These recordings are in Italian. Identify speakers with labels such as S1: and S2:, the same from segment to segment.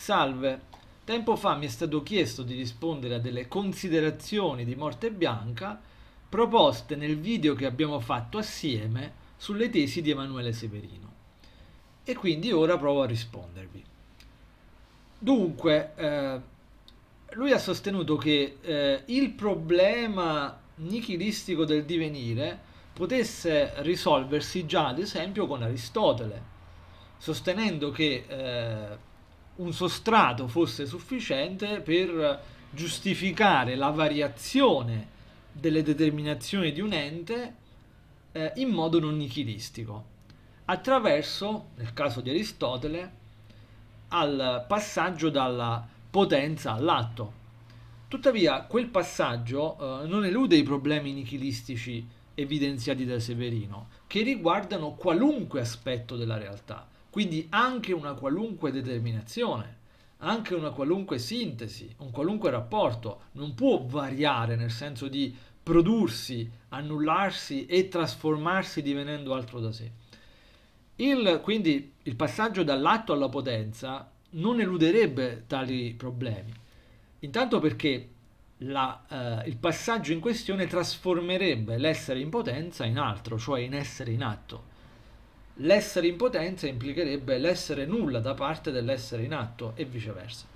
S1: Salve, tempo fa mi è stato chiesto di rispondere a delle considerazioni di Morte Bianca proposte nel video che abbiamo fatto assieme sulle tesi di Emanuele Severino. E quindi ora provo a rispondervi. Dunque, eh, lui ha sostenuto che eh, il problema nichilistico del divenire potesse risolversi già, ad esempio, con Aristotele, sostenendo che eh, un sostrato fosse sufficiente per giustificare la variazione delle determinazioni di un ente eh, in modo non nichilistico attraverso, nel caso di Aristotele, al passaggio dalla potenza all'atto. Tuttavia, quel passaggio eh, non elude i problemi nichilistici evidenziati da Severino, che riguardano qualunque aspetto della realtà, quindi anche una qualunque determinazione, anche una qualunque sintesi, un qualunque rapporto non può variare nel senso di prodursi, annullarsi e trasformarsi divenendo altro da sé. Il, quindi il passaggio dall'atto alla potenza non eluderebbe tali problemi. Intanto perché la, eh, il passaggio in questione trasformerebbe l'essere in potenza in altro, cioè in essere in atto l'essere in potenza implicherebbe l'essere nulla da parte dell'essere in atto e viceversa.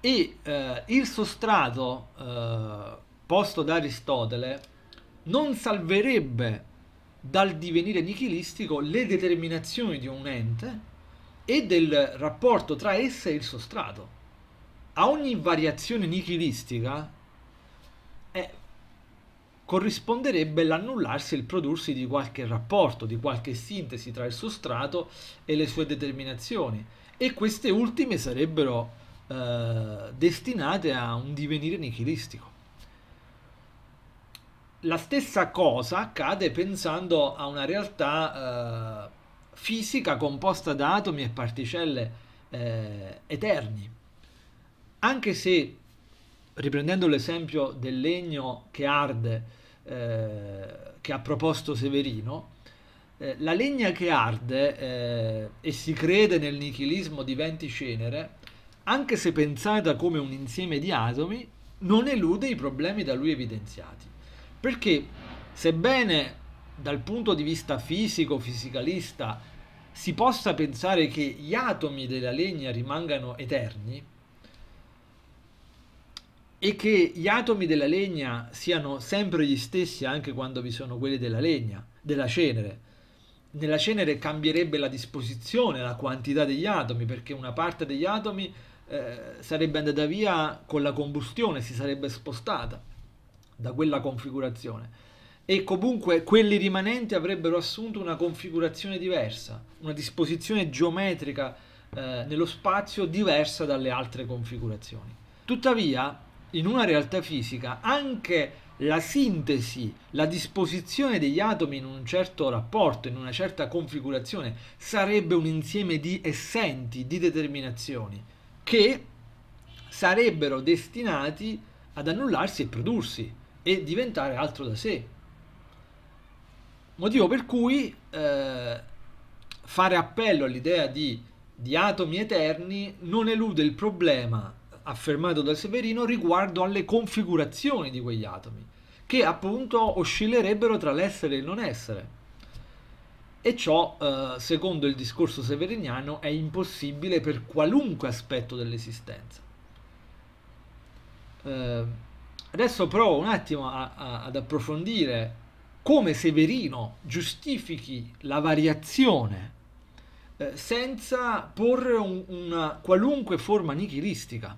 S1: E eh, il sostrato eh, posto da Aristotele non salverebbe dal divenire nichilistico le determinazioni di un ente e del rapporto tra esse e il sostrato. A ogni variazione nichilistica corrisponderebbe l'annullarsi e il prodursi di qualche rapporto, di qualche sintesi tra il sostrato e le sue determinazioni e queste ultime sarebbero eh, destinate a un divenire nichilistico. La stessa cosa accade pensando a una realtà eh, fisica composta da atomi e particelle eh, eterni. Anche se, riprendendo l'esempio del legno che arde, eh, che ha proposto Severino, eh, la legna che arde eh, e si crede nel nichilismo diventi cenere, anche se pensata come un insieme di atomi, non elude i problemi da lui evidenziati. Perché sebbene dal punto di vista fisico, fisicalista, si possa pensare che gli atomi della legna rimangano eterni, e che gli atomi della legna siano sempre gli stessi anche quando vi sono quelli della legna, della cenere. Nella cenere cambierebbe la disposizione, la quantità degli atomi, perché una parte degli atomi eh, sarebbe andata via con la combustione, si sarebbe spostata da quella configurazione. E comunque quelli rimanenti avrebbero assunto una configurazione diversa, una disposizione geometrica eh, nello spazio diversa dalle altre configurazioni. Tuttavia, in una realtà fisica anche la sintesi, la disposizione degli atomi in un certo rapporto, in una certa configurazione, sarebbe un insieme di essenti, di determinazioni, che sarebbero destinati ad annullarsi e prodursi e diventare altro da sé. Motivo per cui eh, fare appello all'idea di, di atomi eterni non elude il problema affermato da Severino riguardo alle configurazioni di quegli atomi, che appunto oscillerebbero tra l'essere e il non essere. E ciò, eh, secondo il discorso severiniano, è impossibile per qualunque aspetto dell'esistenza. Eh, adesso provo un attimo a, a, ad approfondire come Severino giustifichi la variazione eh, senza porre un, una qualunque forma nichilistica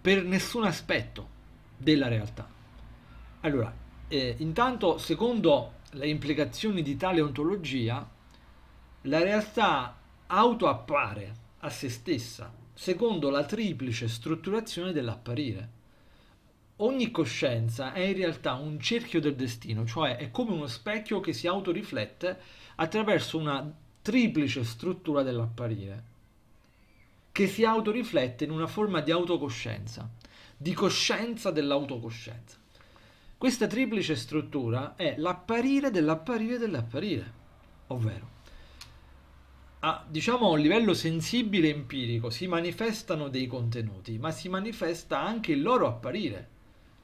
S1: per nessun aspetto della realtà. Allora, eh, intanto, secondo le implicazioni di tale ontologia, la realtà autoappare a se stessa, secondo la triplice strutturazione dell'apparire. Ogni coscienza è in realtà un cerchio del destino, cioè è come uno specchio che si autoriflette attraverso una triplice struttura dell'apparire che si autoriflette in una forma di autocoscienza, di coscienza dell'autocoscienza. Questa triplice struttura è l'apparire dell'apparire dell'apparire, ovvero a, diciamo, a un livello sensibile empirico si manifestano dei contenuti, ma si manifesta anche il loro apparire,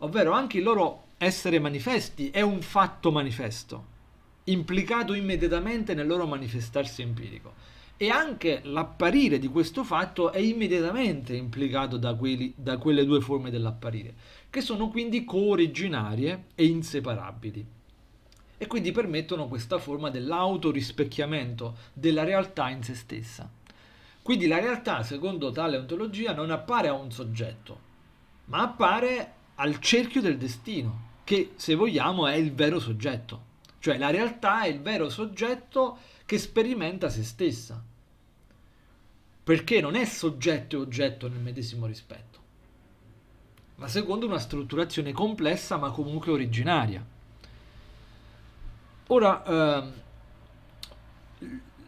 S1: ovvero anche il loro essere manifesti è un fatto manifesto, implicato immediatamente nel loro manifestarsi empirico e anche l'apparire di questo fatto è immediatamente implicato da, quelli, da quelle due forme dell'apparire, che sono quindi co-originarie e inseparabili e quindi permettono questa forma dell'autorispecchiamento della realtà in se stessa. Quindi la realtà, secondo tale ontologia, non appare a un soggetto, ma appare al cerchio del destino, che se vogliamo è il vero soggetto. Cioè la realtà è il vero soggetto che sperimenta se stessa, perché non è soggetto e oggetto nel medesimo rispetto, ma secondo una strutturazione complessa ma comunque originaria. Ora, ehm,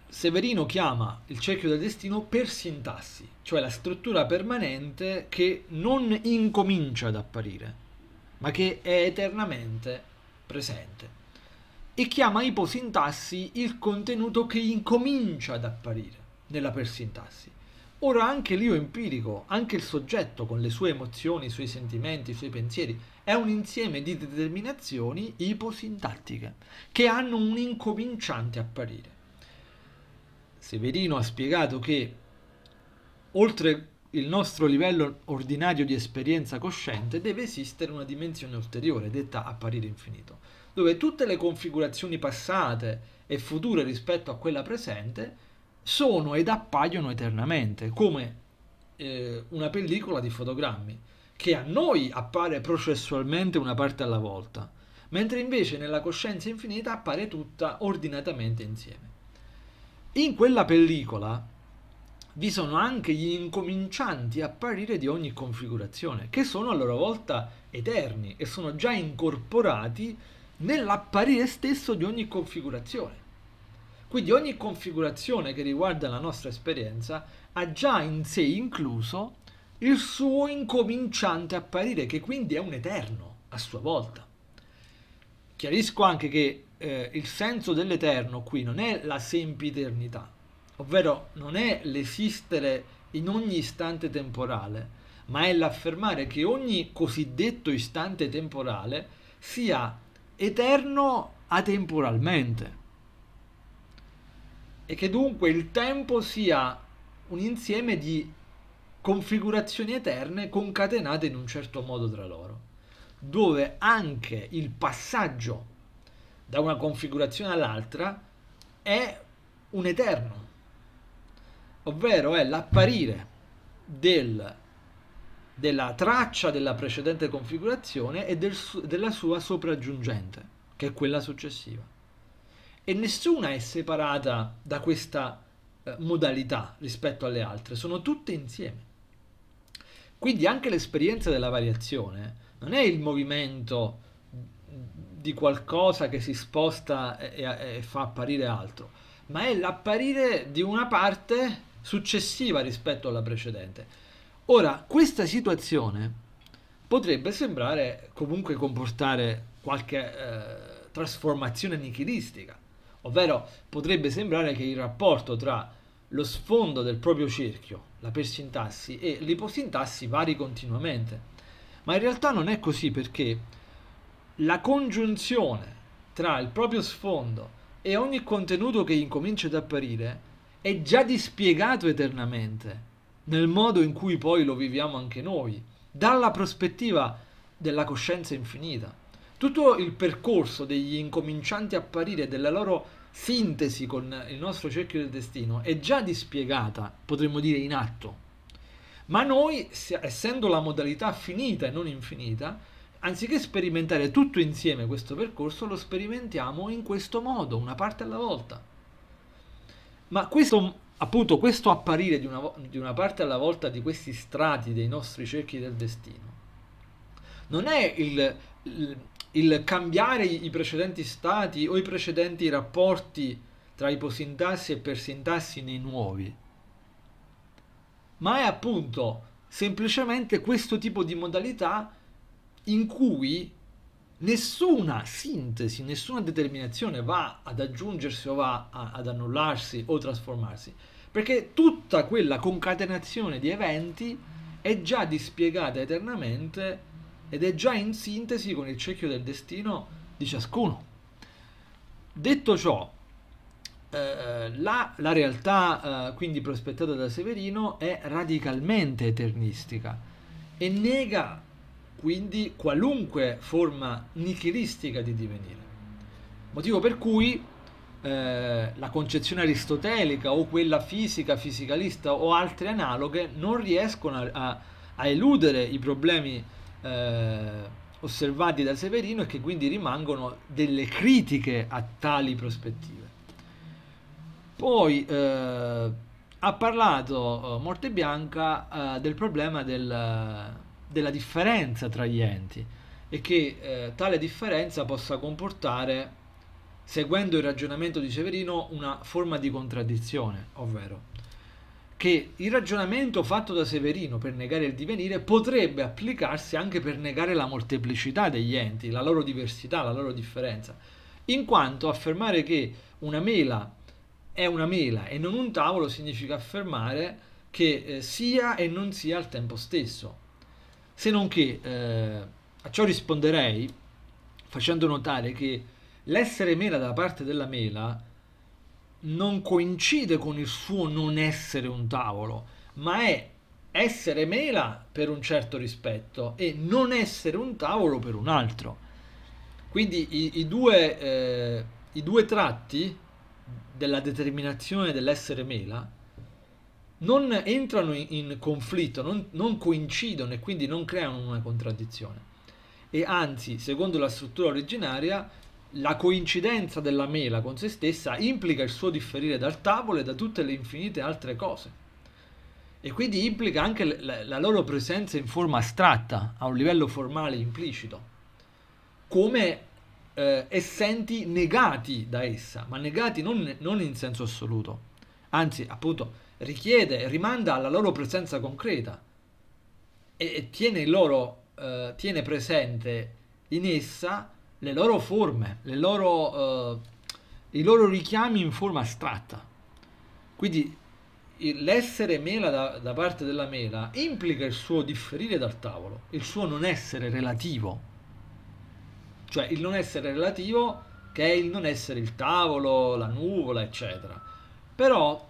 S1: Severino chiama il cerchio del destino per sintassi, cioè la struttura permanente che non incomincia ad apparire, ma che è eternamente presente e chiama iposintassi il contenuto che incomincia ad apparire nella persintassi. Ora anche l'io empirico, anche il soggetto con le sue emozioni, i suoi sentimenti, i suoi pensieri, è un insieme di determinazioni iposintattiche che hanno un incominciante apparire. Severino ha spiegato che oltre il nostro livello ordinario di esperienza cosciente deve esistere una dimensione ulteriore, detta apparire infinito dove tutte le configurazioni passate e future rispetto a quella presente sono ed appaiono eternamente, come eh, una pellicola di fotogrammi, che a noi appare processualmente una parte alla volta, mentre invece nella coscienza infinita appare tutta ordinatamente insieme. In quella pellicola vi sono anche gli incomincianti apparire di ogni configurazione, che sono a loro volta eterni e sono già incorporati nell'apparire stesso di ogni configurazione. Quindi ogni configurazione che riguarda la nostra esperienza ha già in sé incluso il suo incominciante apparire, che quindi è un eterno a sua volta. Chiarisco anche che eh, il senso dell'eterno qui non è la sempiternità, ovvero non è l'esistere in ogni istante temporale, ma è l'affermare che ogni cosiddetto istante temporale sia eterno atemporalmente e che dunque il tempo sia un insieme di configurazioni eterne concatenate in un certo modo tra loro, dove anche il passaggio da una configurazione all'altra è un eterno, ovvero è l'apparire del della traccia della precedente configurazione e del della sua sopraggiungente, che è quella successiva. E nessuna è separata da questa eh, modalità rispetto alle altre, sono tutte insieme. Quindi anche l'esperienza della variazione non è il movimento di qualcosa che si sposta e, e fa apparire altro, ma è l'apparire di una parte successiva rispetto alla precedente. Ora, questa situazione potrebbe sembrare comunque comportare qualche eh, trasformazione nichilistica, ovvero potrebbe sembrare che il rapporto tra lo sfondo del proprio cerchio, la persintassi, e l'iposintassi vari continuamente. Ma in realtà non è così perché la congiunzione tra il proprio sfondo e ogni contenuto che incomincia ad apparire è già dispiegato eternamente nel modo in cui poi lo viviamo anche noi, dalla prospettiva della coscienza infinita. Tutto il percorso degli incomincianti apparire della loro sintesi con il nostro cerchio del destino è già dispiegata, potremmo dire in atto. Ma noi, essendo la modalità finita e non infinita, anziché sperimentare tutto insieme questo percorso, lo sperimentiamo in questo modo, una parte alla volta. Ma questo appunto questo apparire di una, di una, parte alla volta di questi strati dei nostri cerchi del destino non è il, il, il cambiare i precedenti stati o i precedenti rapporti tra iposintassi e persintassi nei nuovi, ma è appunto semplicemente questo tipo di modalità in cui nessuna sintesi, nessuna determinazione va ad aggiungersi o va a, ad annullarsi o trasformarsi, perché tutta quella concatenazione di eventi è già dispiegata eternamente ed è già in sintesi con il cerchio del destino di ciascuno. Detto ciò, eh, la, la, realtà eh, quindi prospettata da Severino è radicalmente eternistica e nega quindi qualunque forma nichilistica di divenire. Motivo per cui eh, la concezione aristotelica o quella fisica, fisicalista o altre analoghe non riescono a, a, a eludere i problemi eh, osservati da Severino e che quindi rimangono delle critiche a tali prospettive. Poi eh, ha parlato eh, Morte Bianca eh, del problema del della differenza tra gli enti e che eh, tale differenza possa comportare, seguendo il ragionamento di Severino, una forma di contraddizione, ovvero che il ragionamento fatto da Severino per negare il divenire potrebbe applicarsi anche per negare la molteplicità degli enti, la loro diversità, la loro differenza, in quanto affermare che una mela è una mela e non un tavolo significa affermare che eh, sia e non sia al tempo stesso, se non che eh, a ciò risponderei facendo notare che l'essere mela dalla parte della mela non coincide con il suo non essere un tavolo, ma è essere mela per un certo rispetto e non essere un tavolo per un altro. Quindi i, i, due, eh, i due tratti della determinazione dell'essere mela non entrano in, in conflitto, non, non coincidono e quindi non creano una contraddizione. E anzi, secondo la struttura originaria, la coincidenza della mela con se stessa implica il suo differire dal tavolo e da tutte le infinite altre cose. E quindi implica anche la, la loro presenza in forma astratta, a un livello formale implicito, come eh, essenti negati da essa, ma negati non, non in senso assoluto. Anzi, appunto, richiede, rimanda alla loro presenza concreta e, e tiene, loro, eh, tiene, presente in essa le loro forme, le loro, eh, i loro richiami in forma astratta. Quindi l'essere mela da, da, parte della mela implica il suo differire dal tavolo, il suo non essere relativo, cioè il non essere relativo che è il non essere il tavolo, la nuvola, eccetera. Però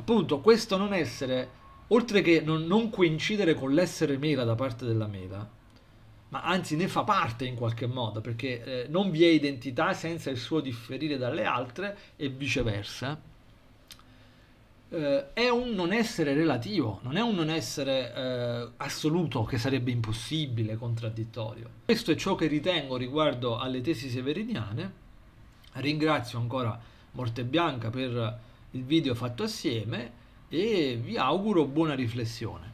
S1: appunto questo non essere, oltre che non, non coincidere con l'essere mela da parte della mela, ma anzi ne fa parte in qualche modo, perché eh, non vi è identità senza il suo differire dalle altre e viceversa, eh, è un non essere relativo, non è un non essere eh, assoluto che sarebbe impossibile, contraddittorio. Questo è ciò che ritengo riguardo alle tesi severiniane. Ringrazio ancora Morte Bianca per il video fatto assieme e vi auguro buona riflessione.